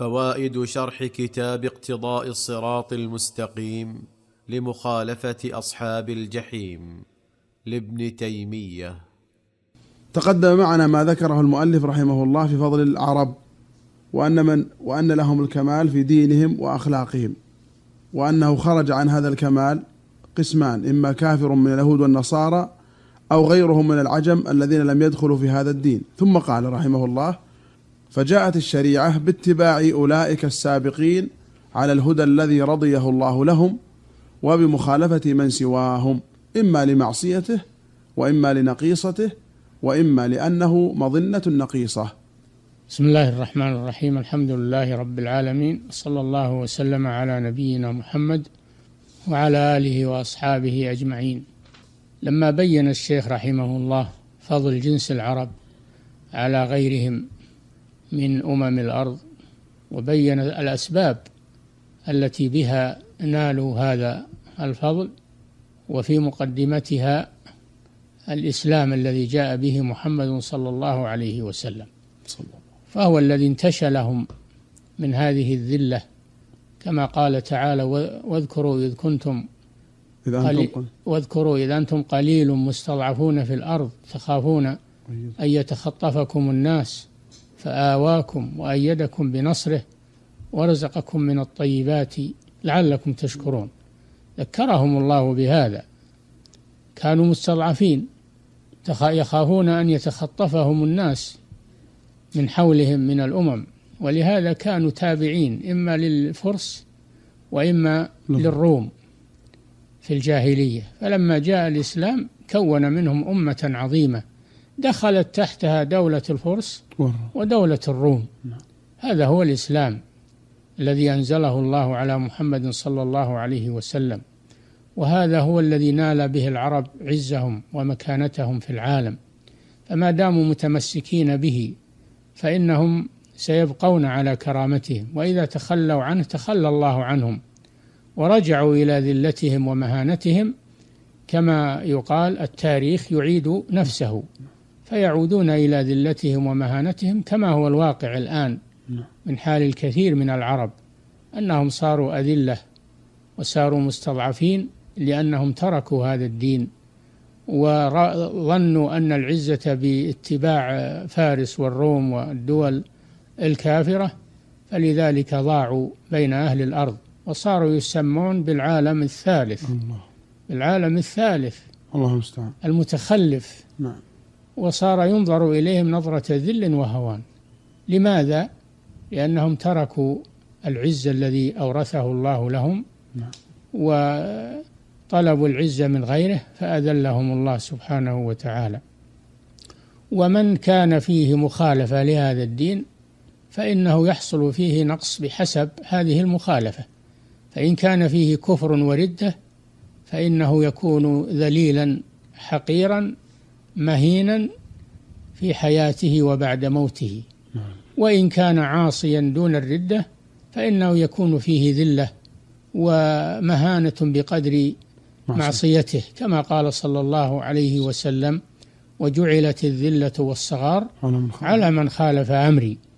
فوائد شرح كتاب اقتضاء الصراط المستقيم لمخالفه اصحاب الجحيم لابن تيميه تقدم معنا ما ذكره المؤلف رحمه الله في فضل العرب وان من وان لهم الكمال في دينهم واخلاقهم وانه خرج عن هذا الكمال قسمان اما كافر من اليهود والنصارى او غيرهم من العجم الذين لم يدخلوا في هذا الدين ثم قال رحمه الله فجاءت الشريعة باتباع أولئك السابقين على الهدى الذي رضيه الله لهم وبمخالفة من سواهم إما لمعصيته وإما لنقيصته وإما لأنه مظنة النقيصة بسم الله الرحمن الرحيم الحمد لله رب العالمين صلى الله وسلم على نبينا محمد وعلى آله وأصحابه أجمعين لما بين الشيخ رحمه الله فضل جنس العرب على غيرهم من أمم الأرض وبين الأسباب التي بها نالوا هذا الفضل وفي مقدمتها الإسلام الذي جاء به محمد صلى الله عليه وسلم فهو الذي انتشلهم من هذه الذلة كما قال تعالى واذكروا إذ كنتم واذكروا إذ أنتم قليل مستضعفون في الأرض تخافون أن يتخطفكم الناس فآواكم وأيدكم بنصره ورزقكم من الطيبات لعلكم تشكرون ذكرهم الله بهذا كانوا مستضعفين يخافون أن يتخطفهم الناس من حولهم من الأمم ولهذا كانوا تابعين إما للفرس وإما نعم. للروم في الجاهلية فلما جاء الإسلام كون منهم أمة عظيمة دخلت تحتها دولة الفرس ودولة الروم نعم. هذا هو الإسلام الذي أنزله الله على محمد صلى الله عليه وسلم وهذا هو الذي نال به العرب عزهم ومكانتهم في العالم فما داموا متمسكين به فإنهم سيبقون على كرامتهم وإذا تخلوا عنه تخلى الله عنهم ورجعوا إلى ذلتهم ومهانتهم كما يقال التاريخ يعيد نفسه فيعودون إلى ذلتهم ومهانتهم كما هو الواقع الآن نعم. من حال الكثير من العرب أنهم صاروا أذلة وصاروا مستضعفين لأنهم تركوا هذا الدين وظنوا أن العزة باتباع فارس والروم والدول الكافرة فلذلك ضاعوا بين أهل الأرض وصاروا يسمون بالعالم الثالث الله. العالم الثالث الله المستعان المتخلف نعم وصار ينظر إليهم نظرة ذل وهوان لماذا؟ لأنهم تركوا العز الذي أورثه الله لهم نعم. وطلبوا العزة من غيره فأذلهم الله سبحانه وتعالى ومن كان فيه مخالفة لهذا الدين فإنه يحصل فيه نقص بحسب هذه المخالفة فإن كان فيه كفر وردة فإنه يكون ذليلا حقيرا مهينا في حياته وبعد موته نعم. وإن كان عاصيا دون الردة فإنه يكون فيه ذلة ومهانة بقدر معصيته كما قال صلى الله عليه وسلم وجعلت الذلة والصغار على من خالف أمري